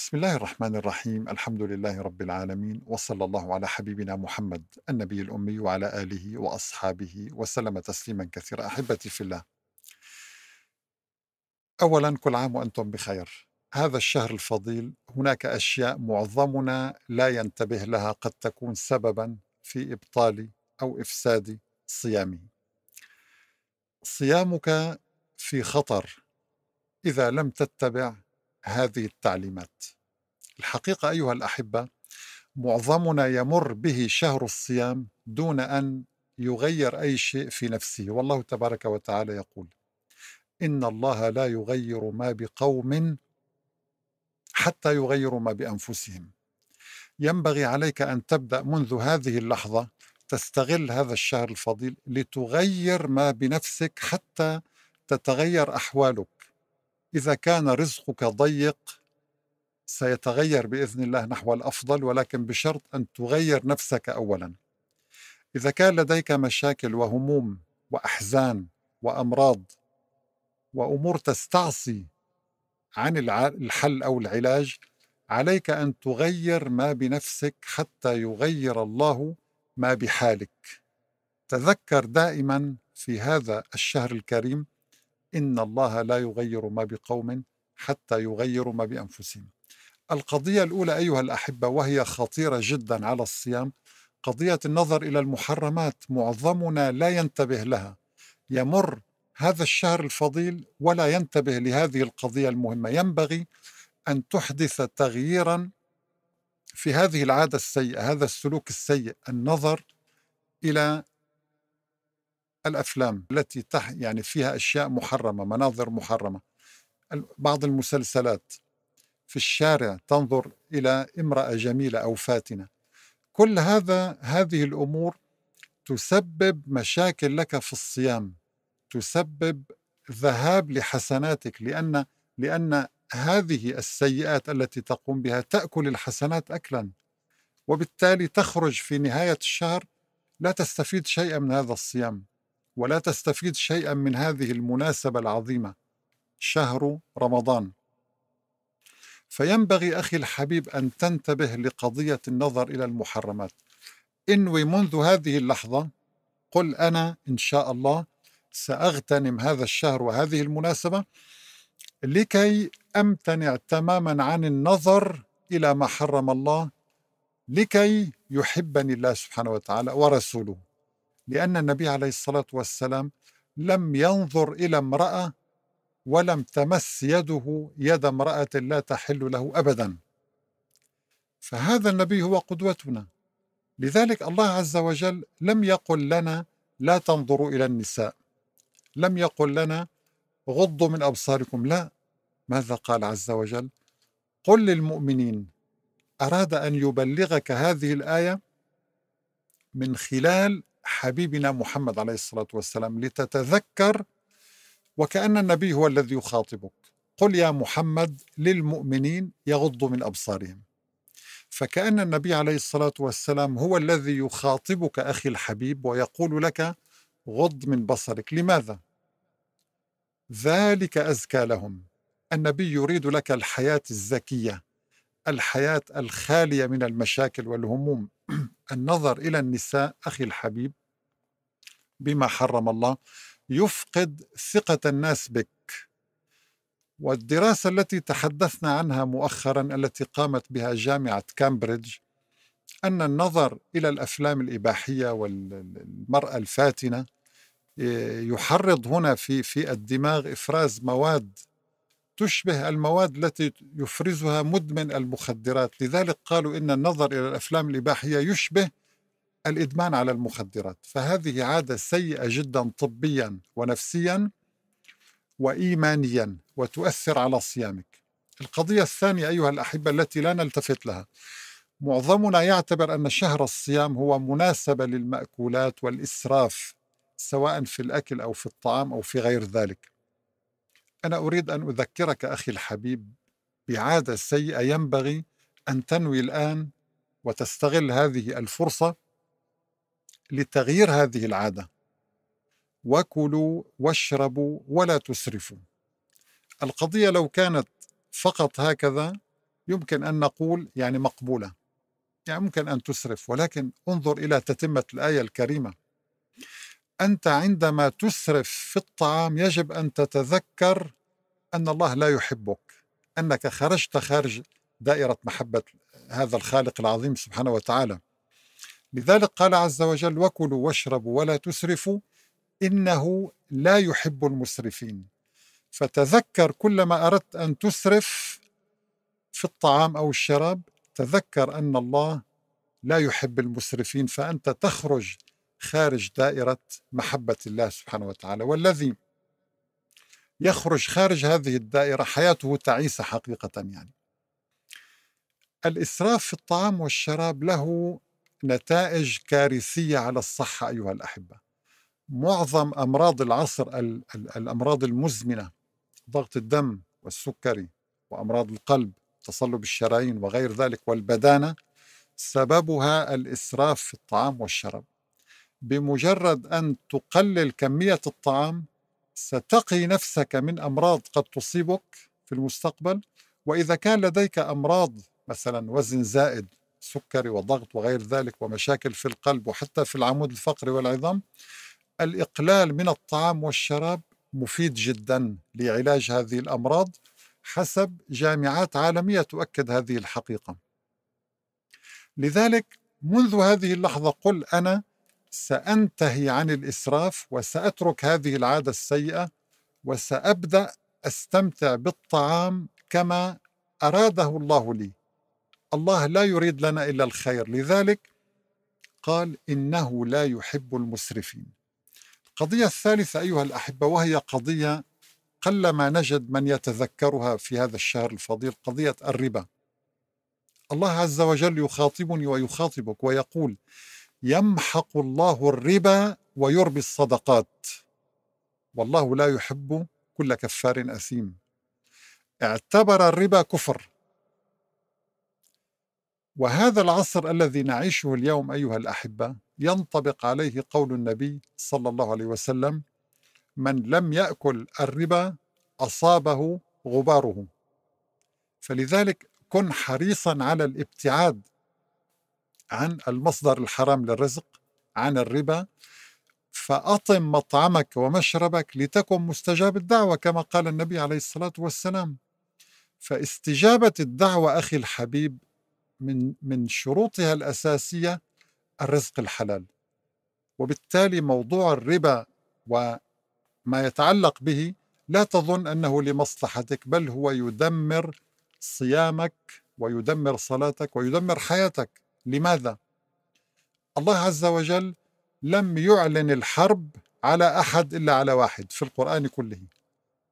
بسم الله الرحمن الرحيم الحمد لله رب العالمين وصلى الله على حبيبنا محمد النبي الأمي وعلى آله وأصحابه وسلم تسليما كثيرا أحبتي في الله أولا كل عام وأنتم بخير هذا الشهر الفضيل هناك أشياء معظمنا لا ينتبه لها قد تكون سببا في إبطال أو إفساد صيامه صيامك في خطر إذا لم تتبع هذه التعليمات الحقيقه ايها الاحبه معظمنا يمر به شهر الصيام دون ان يغير اي شيء في نفسه والله تبارك وتعالى يقول ان الله لا يغير ما بقوم حتى يغيروا ما بانفسهم ينبغي عليك ان تبدا منذ هذه اللحظه تستغل هذا الشهر الفضيل لتغير ما بنفسك حتى تتغير احوالك إذا كان رزقك ضيق سيتغير بإذن الله نحو الأفضل ولكن بشرط أن تغير نفسك أولا إذا كان لديك مشاكل وهموم وأحزان وأمراض وأمور تستعصي عن الحل أو العلاج عليك أن تغير ما بنفسك حتى يغير الله ما بحالك تذكر دائما في هذا الشهر الكريم إن الله لا يغير ما بقوم حتى يغيروا ما بأنفسهم القضية الأولى أيها الأحبة وهي خطيرة جدا على الصيام قضية النظر إلى المحرمات معظمنا لا ينتبه لها يمر هذا الشهر الفضيل ولا ينتبه لهذه القضية المهمة ينبغي أن تحدث تغييرا في هذه العادة السيئة هذا السلوك السيء النظر إلى الافلام التي تح يعني فيها اشياء محرمه مناظر محرمه بعض المسلسلات في الشارع تنظر الى امراه جميله او فاتنه كل هذا هذه الامور تسبب مشاكل لك في الصيام تسبب ذهاب لحسناتك لان لان هذه السيئات التي تقوم بها تاكل الحسنات اكلا وبالتالي تخرج في نهايه الشهر لا تستفيد شيئا من هذا الصيام ولا تستفيد شيئا من هذه المناسبة العظيمة شهر رمضان فينبغي أخي الحبيب أن تنتبه لقضية النظر إلى المحرمات انوي منذ هذه اللحظة قل أنا إن شاء الله سأغتنم هذا الشهر وهذه المناسبة لكي أمتنع تماما عن النظر إلى ما حرم الله لكي يحبني الله سبحانه وتعالى ورسوله لأن النبي عليه الصلاة والسلام لم ينظر إلى امرأة ولم تمس يده يد امرأة لا تحل له أبدا فهذا النبي هو قدوتنا لذلك الله عز وجل لم يقل لنا لا تنظروا إلى النساء لم يقل لنا غضوا من أبصاركم لا ماذا قال عز وجل قل للمؤمنين أراد أن يبلغك هذه الآية من خلال حبيبنا محمد عليه الصلاه والسلام لتتذكر وكان النبي هو الذي يخاطبك قل يا محمد للمؤمنين يغضوا من ابصارهم فكان النبي عليه الصلاه والسلام هو الذي يخاطبك اخي الحبيب ويقول لك غض من بصرك لماذا ذلك ازكى لهم النبي يريد لك الحياه الزكيه الحياه الخاليه من المشاكل والهموم النظر الى النساء اخي الحبيب بما حرم الله يفقد ثقة الناس بك والدراسة التي تحدثنا عنها مؤخرا التي قامت بها جامعة كامبريدج أن النظر إلى الأفلام الإباحية والمرأة الفاتنة آه، يحرض هنا في في الدماغ إفراز مواد تشبه المواد التي يفرزها مدمن المخدرات لذلك قالوا إن النظر إلى الأفلام الإباحية يشبه الادمان على المخدرات فهذه عاده سيئه جدا طبيا ونفسيا وايمانيا وتؤثر على صيامك القضيه الثانيه ايها الاحبه التي لا نلتفت لها معظمنا يعتبر ان شهر الصيام هو مناسبه للماكولات والاسراف سواء في الاكل او في الطعام او في غير ذلك انا اريد ان اذكرك اخي الحبيب بعاده سيئه ينبغي ان تنوي الان وتستغل هذه الفرصه لتغيير هذه العادة وكلوا واشربوا ولا تسرفوا القضية لو كانت فقط هكذا يمكن أن نقول يعني مقبولة يعني ممكن أن تسرف ولكن انظر إلى تتمة الآية الكريمة أنت عندما تسرف في الطعام يجب أن تتذكر أن الله لا يحبك أنك خرجت خارج دائرة محبة هذا الخالق العظيم سبحانه وتعالى لذلك قال عز وجل وكلوا واشربوا ولا تسرفوا إنه لا يحب المسرفين فتذكر كلما أردت أن تسرف في الطعام أو الشراب تذكر أن الله لا يحب المسرفين فأنت تخرج خارج دائرة محبة الله سبحانه وتعالى والذي يخرج خارج هذه الدائرة حياته تعيسة حقيقة يعني الإسراف في الطعام والشراب له نتائج كارثيه على الصحه ايها الاحبه. معظم امراض العصر الامراض المزمنه ضغط الدم والسكري وامراض القلب تصلب الشرايين وغير ذلك والبدانه سببها الاسراف في الطعام والشراب. بمجرد ان تقلل كميه الطعام ستقي نفسك من امراض قد تصيبك في المستقبل واذا كان لديك امراض مثلا وزن زائد سكري وضغط وغير ذلك ومشاكل في القلب وحتى في العمود الفقري والعظام الإقلال من الطعام والشراب مفيد جدا لعلاج هذه الأمراض حسب جامعات عالمية تؤكد هذه الحقيقة لذلك منذ هذه اللحظة قل أنا سأنتهي عن الإسراف وسأترك هذه العادة السيئة وسأبدأ أستمتع بالطعام كما أراده الله لي الله لا يريد لنا الا الخير لذلك قال انه لا يحب المسرفين القضيه الثالثه ايها الاحبه وهي قضيه قلما نجد من يتذكرها في هذا الشهر الفضيل قضيه الربا الله عز وجل يخاطبني ويخاطبك ويقول يمحق الله الربا ويربي الصدقات والله لا يحب كل كفار اثيم اعتبر الربا كفر وهذا العصر الذي نعيشه اليوم أيها الأحبة ينطبق عليه قول النبي صلى الله عليه وسلم من لم يأكل الربا أصابه غباره فلذلك كن حريصا على الابتعاد عن المصدر الحرام للرزق عن الربا فأطم مطعمك ومشربك لتكن مستجاب الدعوة كما قال النبي عليه الصلاة والسلام فاستجابة الدعوة أخي الحبيب من من شروطها الاساسيه الرزق الحلال وبالتالي موضوع الربا وما يتعلق به لا تظن انه لمصلحتك بل هو يدمر صيامك ويدمر صلاتك ويدمر حياتك لماذا الله عز وجل لم يعلن الحرب على احد الا على واحد في القران كله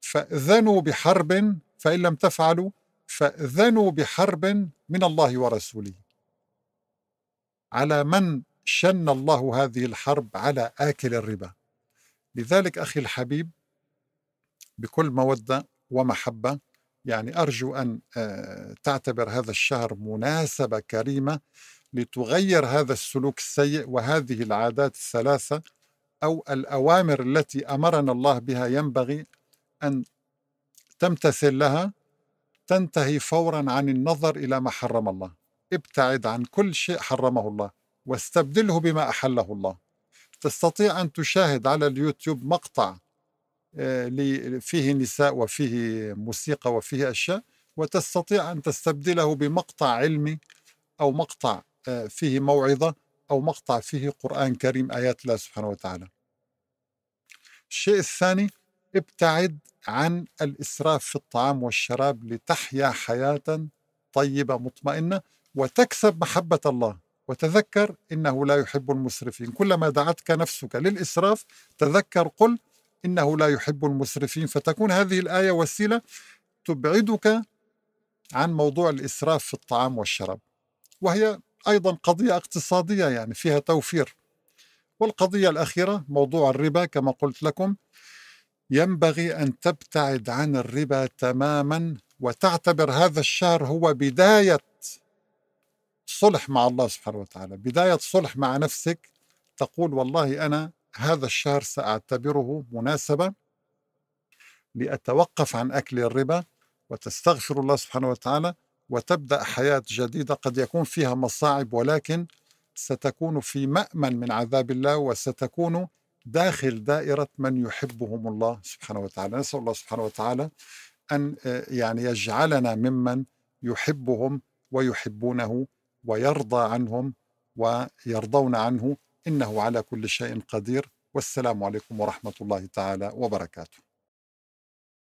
فاذنوا بحرب فان لم تفعلوا فأذنوا بحرب من الله ورسوله على من شن الله هذه الحرب على آكل الربا لذلك أخي الحبيب بكل مودة ومحبة يعني أرجو أن آه، تعتبر هذا الشهر مناسبة كريمة لتغير هذا السلوك السيء وهذه العادات الثلاثة أو الأوامر التي أمرنا الله بها ينبغي أن تمتثل لها تنتهي فورا عن النظر إلى ما حرم الله ابتعد عن كل شيء حرمه الله واستبدله بما أحله الله تستطيع أن تشاهد على اليوتيوب مقطع آه، فيه نساء وفيه موسيقى وفيه أشياء وتستطيع أن تستبدله بمقطع علمي أو مقطع آه، فيه موعظة أو مقطع فيه قرآن كريم آيات الله سبحانه وتعالى الشيء الثاني ابتعد عن الإسراف في الطعام والشراب لتحيا حياة طيبة مطمئنة وتكسب محبة الله وتذكر إنه لا يحب المسرفين كلما دعتك نفسك للإسراف تذكر قل إنه لا يحب المسرفين فتكون هذه الآية وسيلة تبعدك عن موضوع الإسراف في الطعام والشراب وهي أيضا قضية اقتصادية يعني فيها توفير والقضية الأخيرة موضوع الربا كما قلت لكم ينبغي أن تبتعد عن الربا تماما وتعتبر هذا الشهر هو بداية صلح مع الله سبحانه وتعالى بداية صلح مع نفسك تقول والله أنا هذا الشهر سأعتبره مناسبة لأتوقف عن أكل الربا وتستغفر الله سبحانه وتعالى وتبدأ حياة جديدة قد يكون فيها مصاعب ولكن ستكون في مأمن من عذاب الله وستكون داخل دائرة من يحبهم الله سبحانه وتعالى نسأل الله سبحانه وتعالى أن آه، يعني يجعلنا ممن يحبهم ويحبونه ويرضى عنهم ويرضون عنه إنه على كل شيء قدير والسلام عليكم ورحمة الله تعالى وبركاته